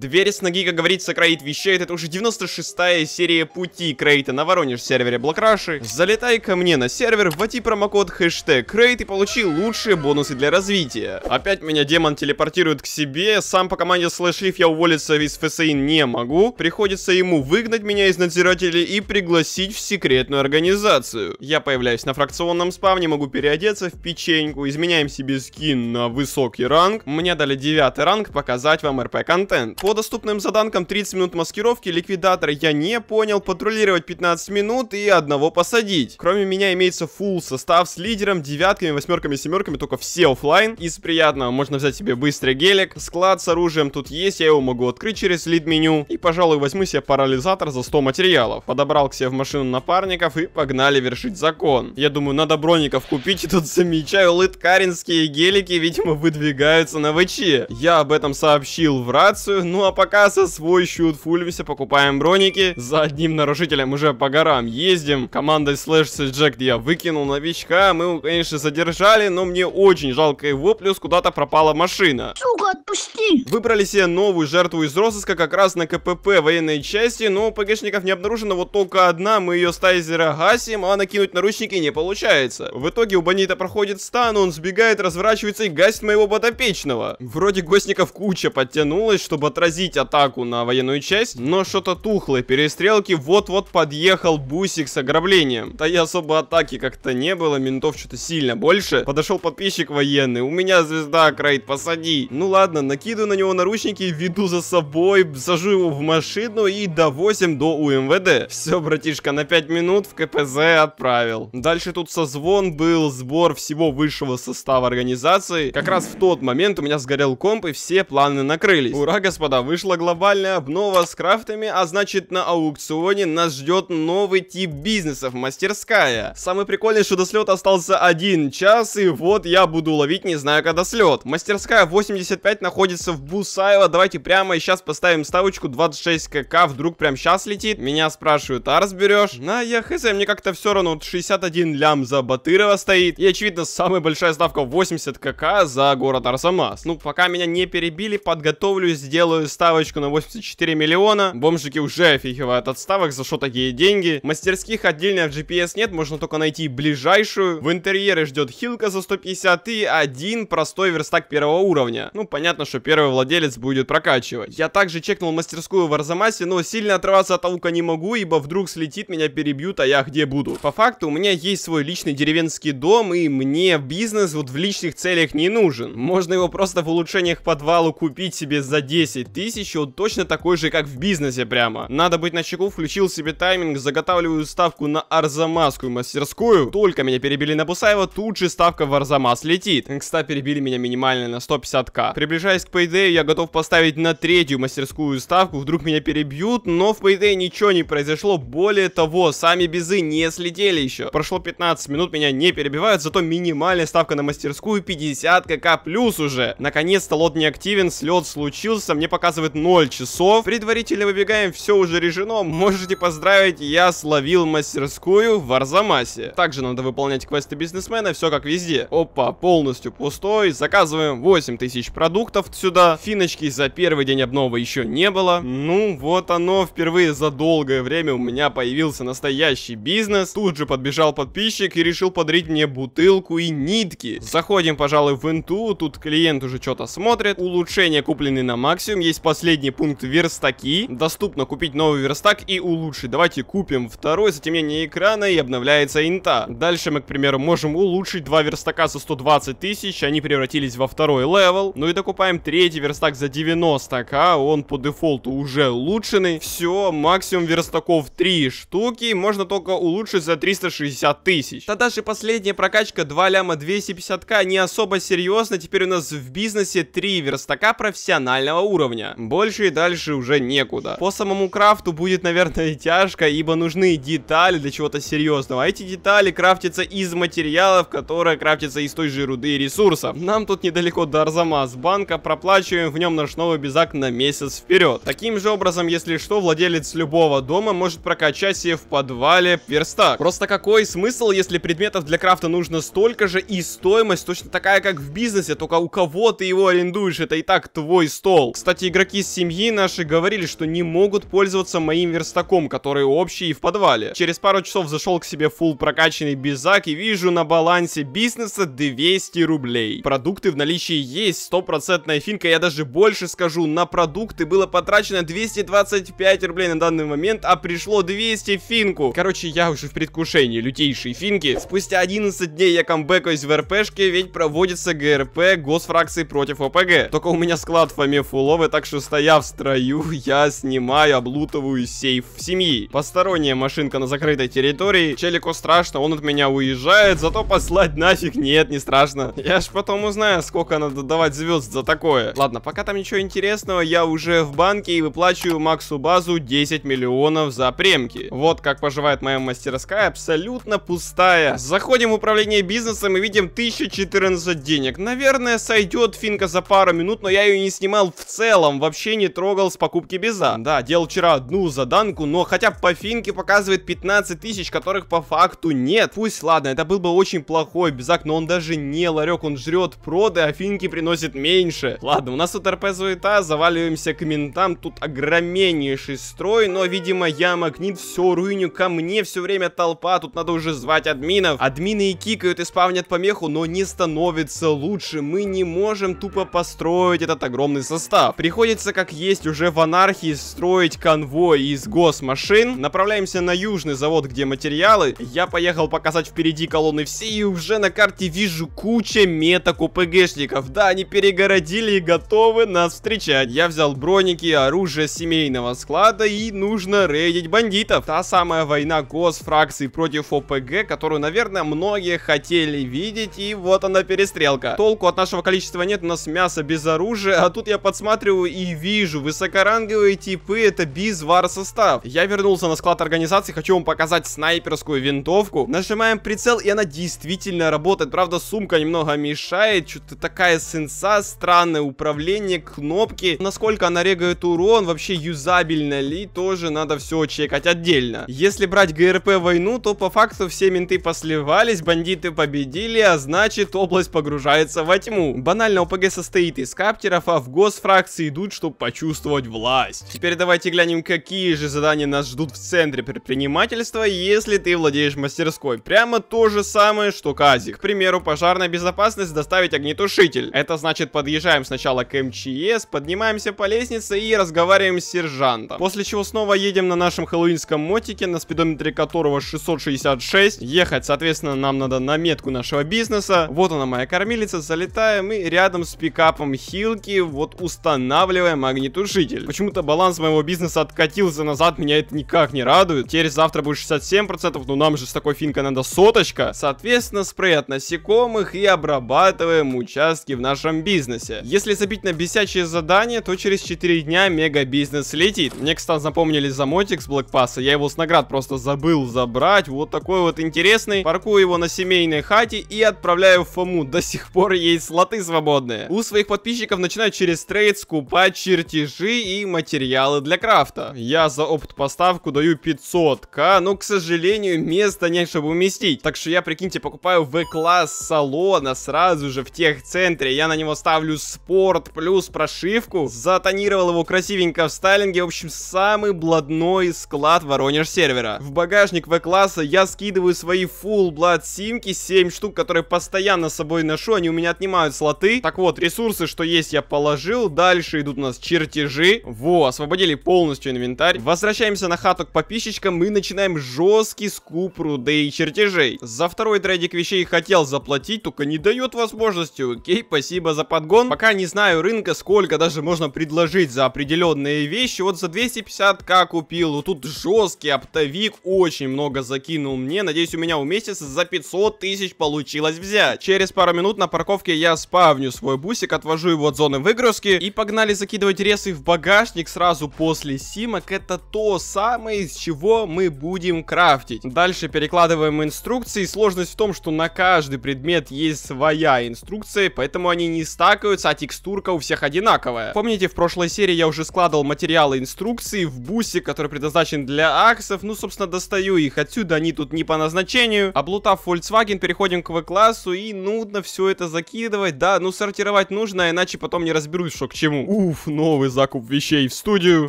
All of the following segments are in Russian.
Дверь с ноги, как говорится, Крейт вещает. Это уже 96-я серия пути Крейта на Воронеж сервере Блокраши. Залетай ко мне на сервер, вводи промокод хэштег Крейт и получи лучшие бонусы для развития. Опять меня демон телепортирует к себе. Сам по команде слэшлиф я уволиться из ФСИН не могу. Приходится ему выгнать меня из надзирателей и пригласить в секретную организацию. Я появляюсь на фракционном спавне, могу переодеться в печеньку, изменяем себе скин на высокий ранг. Мне дали 9 ранг показать вам РП-контент по доступным заданкам 30 минут маскировки, ликвидатор я не понял, патрулировать 15 минут и одного посадить. Кроме меня имеется full состав с лидером, девятками, восьмерками, семерками, только все офлайн. Из приятного можно взять себе быстрый гелик, склад с оружием тут есть, я его могу открыть через лид меню. И, пожалуй, возьму себе парализатор за 100 материалов. Подобрал к себе в машину напарников и погнали вершить закон. Я думаю, надо броников купить, и тут замечаю, лыткаринские гелики, видимо, выдвигаются на ВЧ. Я об этом сообщил в рацию, ну а пока со свой счет фульвисе покупаем броники. За одним нарушителем уже по горам ездим. Командой слэш джект я выкинул новичка. Мы его, конечно, задержали, но мне очень жалко его. Плюс куда-то пропала машина. Сука, отпусти! Выбрали себе новую жертву из розыска как раз на КПП военной части. Но ПГшников не обнаружено, вот только одна. Мы ее с тайзера гасим, а накинуть наручники не получается. В итоге у бандита проходит стан, он сбегает, разворачивается и гасит моего подопечного. Вроде гостников куча подтянулась, чтобы отразить атаку на военную часть, но что-то тухло. Перестрелки вот-вот подъехал бусик с ограблением. Да и особо атаки как-то не было, ментов что-то сильно больше. Подошел подписчик военный, у меня звезда, Крейд, посади. Ну ладно, накидываю на него наручники, веду за собой, сажу его в машину и довозим до УМВД. Все, братишка, на 5 минут в КПЗ отправил. Дальше тут созвон был, сбор всего высшего состава организации. Как раз в тот момент у меня сгорел комп и все планы накрылись. Ура, господа! господа, вышла глобальная обнова с крафтами, а значит на аукционе нас ждет новый тип бизнесов, мастерская. Самый прикольный, что до слета остался один час, и вот я буду ловить, не знаю, когда слет. Мастерская 85 находится в Бусаево, давайте прямо сейчас поставим ставочку 26 кк, вдруг прям сейчас летит. Меня спрашивают, а разберешь? На, я хз, мне как-то все равно, 61 лям за Батырова стоит, и очевидно, самая большая ставка 80 кк за город Арсамас. Ну, пока меня не перебили, подготовлю, сделаю делаю ставочку на 84 миллиона. Бомжики уже офигевают от ставок, за что такие деньги. Мастерских отдельно в GPS нет, можно только найти ближайшую. В интерьере ждет хилка за 150 и один простой верстак первого уровня. Ну, понятно, что первый владелец будет прокачивать. Я также чекнул мастерскую в Арзамасе, но сильно отрываться от аука не могу, ибо вдруг слетит, меня перебьют, а я где буду? По факту, у меня есть свой личный деревенский дом, и мне бизнес вот в личных целях не нужен. Можно его просто в улучшениях подвалу купить себе за 10 тысячи, он точно такой же, как в бизнесе прямо. Надо быть на чеку включил себе тайминг, заготавливаю ставку на Арзамасскую мастерскую. Только меня перебили на Бусаева, тут же ставка в Арзамас летит. Кстати, перебили меня минимально на 150к. Приближаясь к Payday, я готов поставить на третью мастерскую ставку, вдруг меня перебьют, но в Payday ничего не произошло. Более того, сами безы не слетели еще. Прошло 15 минут, меня не перебивают, зато минимальная ставка на мастерскую 50 кк плюс уже. Наконец-то лот не активен, слет случился, мне показывает 0 часов. Предварительно выбегаем, все уже решено. Можете поздравить, я словил мастерскую в Арзамасе. Также надо выполнять квесты бизнесмена, все как везде. Опа, полностью пустой. Заказываем 8000 продуктов сюда. Финочки за первый день обнова еще не было. Ну, вот оно, впервые за долгое время у меня появился настоящий бизнес. Тут же подбежал подписчик и решил подарить мне бутылку и нитки. Заходим, пожалуй, в инту. Тут клиент уже что-то смотрит. Улучшения куплены на максимум есть последний пункт верстаки. Доступно купить новый верстак и улучшить. Давайте купим второй, затемнение экрана и обновляется инта. Дальше мы, к примеру, можем улучшить два верстака за 120 тысяч, они превратились во второй левел. Ну и докупаем третий верстак за 90к, он по дефолту уже улучшенный. Все, максимум верстаков 3 штуки, можно только улучшить за 360 тысяч. Да даже последняя прокачка 2 ляма 250к не особо серьезно, теперь у нас в бизнесе 3 верстака профессионального уровня камня. Больше и дальше уже некуда. По самому крафту будет, наверное, тяжко, ибо нужны детали для чего-то серьезного. А эти детали крафтятся из материалов, которые крафтятся из той же руды и ресурсов. Нам тут недалеко до Арзамас банка, проплачиваем в нем наш новый безак на месяц вперед. Таким же образом, если что, владелец любого дома может прокачать себе в подвале перстак. Просто какой смысл, если предметов для крафта нужно столько же и стоимость точно такая, как в бизнесе, только у кого ты его арендуешь, это и так твой стол. Кстати, эти игроки из семьи наши говорили, что не могут пользоваться моим верстаком, который общий и в подвале. Через пару часов зашел к себе фул прокачанный безак и вижу на балансе бизнеса 200 рублей. Продукты в наличии есть, стопроцентная финка, я даже больше скажу, на продукты было потрачено 225 рублей на данный момент, а пришло 200 финку. Короче, я уже в предвкушении лютейшей финки. Спустя 11 дней я камбэкаюсь в РПшке, ведь проводится ГРП госфракции против ОПГ. Только у меня склад Фоме фуловый, нервы, так что стоя в строю, я снимаю, облутываю сейф в семьи. Посторонняя машинка на закрытой территории. Челику страшно, он от меня уезжает, зато послать нафиг нет, не страшно. Я ж потом узнаю, сколько надо давать звезд за такое. Ладно, пока там ничего интересного, я уже в банке и выплачиваю Максу Базу 10 миллионов за премки. Вот как поживает моя мастерская, абсолютно пустая. Заходим в управление бизнесом и видим 1014 денег. Наверное, сойдет финка за пару минут, но я ее не снимал в целом целом вообще не трогал с покупки беза. Да, делал вчера одну заданку, но хотя по финке показывает 15 тысяч, которых по факту нет. Пусть, ладно, это был бы очень плохой безак, но он даже не ларек, он жрет проды, а финки приносит меньше. Ладно, у нас тут РП суета, заваливаемся к ментам, тут огромнейший строй, но, видимо, я магнит все руиню, ко мне все время толпа, тут надо уже звать админов. Админы и кикают, и спавнят помеху, но не становится лучше, мы не можем тупо построить этот огромный состав. Приходится, как есть, уже в анархии строить конвой из госмашин. Направляемся на южный завод, где материалы. Я поехал показать впереди колонны все, и уже на карте вижу куча меток УПГшников. Да, они перегородили и готовы нас встречать. Я взял броники, оружие семейного склада, и нужно рейдить бандитов. Та самая война госфракций против ОПГ, которую, наверное, многие хотели видеть, и вот она перестрелка. Толку от нашего количества нет, у нас мясо без оружия, а тут я подсматриваю рассматриваю и вижу, высокоранговые типы это бизвар состав. Я вернулся на склад организации, хочу вам показать снайперскую винтовку. Нажимаем прицел и она действительно работает. Правда сумка немного мешает, что-то такая сенса, странное управление, кнопки. Насколько она регает урон, вообще юзабельно ли, тоже надо все чекать отдельно. Если брать ГРП войну, то по факту все менты посливались, бандиты победили, а значит область погружается во тьму. Банально ОПГ состоит из каптеров, а в госфракции идут, чтобы почувствовать власть. Теперь давайте глянем, какие же задания нас ждут в центре предпринимательства, если ты владеешь мастерской. Прямо то же самое, что Казик. К примеру, пожарная безопасность, доставить огнетушитель. Это значит, подъезжаем сначала к МЧС, поднимаемся по лестнице и разговариваем с сержантом. После чего снова едем на нашем хэллоуинском мотике, на спидометре которого 666. Ехать, соответственно, нам надо на метку нашего бизнеса. Вот она моя кормилица, залетаем и рядом с пикапом Хилки вот устанавливаем устанавливаем магнитушитель. Почему-то баланс моего бизнеса откатился назад, меня это никак не радует. Теперь завтра будет 67%, но нам же с такой финкой надо соточка. Соответственно, спрей от насекомых и обрабатываем участки в нашем бизнесе. Если забить на бесячие задания, то через 4 дня мега бизнес летит. Мне, кстати, напомнили замотик с блокпасса, я его с наград просто забыл забрать. Вот такой вот интересный. Паркую его на семейной хате и отправляю в Фому. До сих пор есть слоты свободные. У своих подписчиков начинают через трейд скупать покупать чертежи и материалы для крафта. Я за опыт поставку даю 500к, но, к сожалению, места нет, чтобы уместить. Так что я, прикиньте, покупаю В-класс салона сразу же в техцентре. Я на него ставлю спорт плюс прошивку. Затонировал его красивенько в стайлинге. В общем, самый блатной склад Воронеж сервера. В багажник В-класса я скидываю свои full blood симки, 7 штук, которые постоянно с собой ношу. Они у меня отнимают слоты. Так вот, ресурсы, что есть, я положил. Дальше дальше идут у нас чертежи. Во, освободили полностью инвентарь. Возвращаемся на хату к подписчикам и начинаем жесткий скуп руды и чертежей. За второй трейдик вещей хотел заплатить, только не дает возможности. Окей, спасибо за подгон. Пока не знаю рынка, сколько даже можно предложить за определенные вещи. Вот за 250к купил. Вот тут жесткий оптовик очень много закинул мне. Надеюсь, у меня уместится за 500 тысяч получилось взять. Через пару минут на парковке я спавню свой бусик, отвожу его от зоны выгрузки и погнали погнали закидывать ресы в багажник сразу после симок. Это то самое, из чего мы будем крафтить. Дальше перекладываем инструкции. Сложность в том, что на каждый предмет есть своя инструкция, поэтому они не стакаются, а текстурка у всех одинаковая. Помните, в прошлой серии я уже складывал материалы инструкции в бусе, который предназначен для аксов. Ну, собственно, достаю их отсюда, они тут не по назначению. Облутав Volkswagen, переходим к V классу и нудно все это закидывать. Да, ну сортировать нужно, а иначе потом не разберусь, что к чему уф, новый закуп вещей в студию.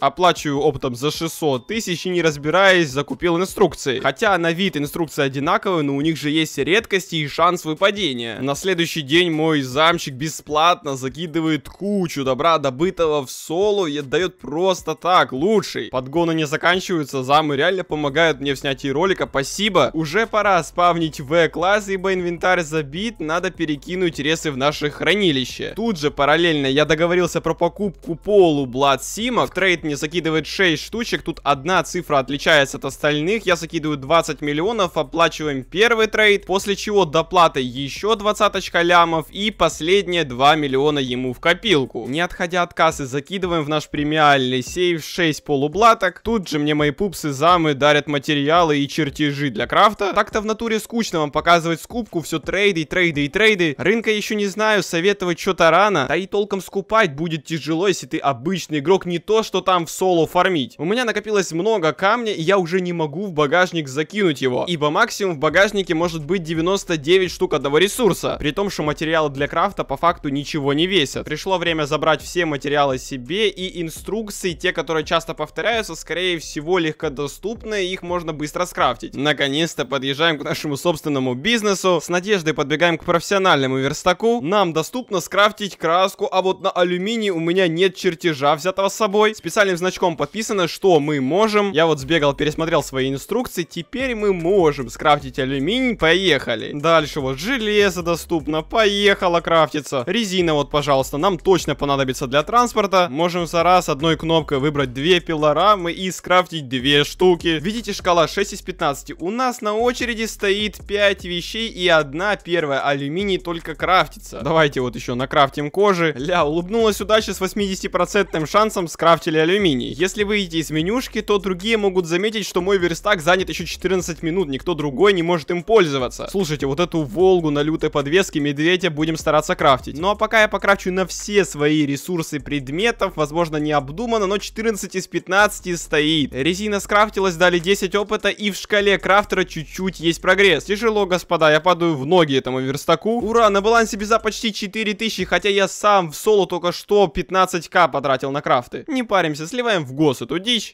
Оплачиваю оптом за 600 тысяч и не разбираясь, закупил инструкции. Хотя на вид инструкции одинаковые, но у них же есть редкости и шанс выпадения. На следующий день мой замчик бесплатно закидывает кучу добра, добытого в соло и отдает просто так, лучший. Подгоны не заканчиваются, замы реально помогают мне в снятии ролика, спасибо. Уже пора спавнить В-класс, ибо инвентарь забит, надо перекинуть ресы в наше хранилище. Тут же параллельно я договорился про покупку полу Blood Сима. Трейд мне закидывает 6 штучек. Тут одна цифра отличается от остальных. Я закидываю 20 миллионов, оплачиваем первый трейд. После чего доплата еще двадцаточка лямов. И последние 2 миллиона ему в копилку. Не отходя от кассы, закидываем в наш премиальный сейф 6 полублаток. Тут же мне мои пупсы замы дарят материалы и чертежи для крафта. Так-то в натуре скучно вам показывать скупку, все трейды, трейды и трейды. Рынка еще не знаю, советовать что-то рано. Да и толком скупать будет тяжело тяжело, если ты обычный игрок, не то, что там в соло фармить. У меня накопилось много камня, и я уже не могу в багажник закинуть его, ибо максимум в багажнике может быть 99 штук одного ресурса, при том, что материалы для крафта по факту ничего не весят. Пришло время забрать все материалы себе, и инструкции, те, которые часто повторяются, скорее всего легко легкодоступны, их можно быстро скрафтить. Наконец-то подъезжаем к нашему собственному бизнесу, с надеждой подбегаем к профессиональному верстаку, нам доступно скрафтить краску, а вот на алюминий у меня нет чертежа взятого с собой. Специальным значком подписано, что мы можем. Я вот сбегал, пересмотрел свои инструкции. Теперь мы можем скрафтить алюминий. Поехали. Дальше вот железо доступно. Поехало крафтиться. Резина вот, пожалуйста, нам точно понадобится для транспорта. Можем за раз одной кнопкой выбрать две пилорамы и скрафтить две штуки. Видите, шкала 6 из 15. У нас на очереди стоит 5 вещей и одна первая алюминий только крафтится. Давайте вот еще накрафтим кожи. Ля, улыбнулась удача, с 80% шансом скрафтили алюминий. Если выйдете из менюшки, то другие могут заметить, что мой верстак занят еще 14 минут, никто другой не может им пользоваться. Слушайте, вот эту Волгу на лютой подвеске медведя будем стараться крафтить. Ну а пока я покрафчу на все свои ресурсы предметов, возможно не обдуманно, но 14 из 15 стоит. Резина скрафтилась, дали 10 опыта и в шкале крафтера чуть-чуть есть прогресс. Тяжело, господа, я падаю в ноги этому верстаку. Ура, на балансе беза почти 4000, хотя я сам в соло только что 15 15к потратил на крафты. Не паримся, сливаем в гос эту дичь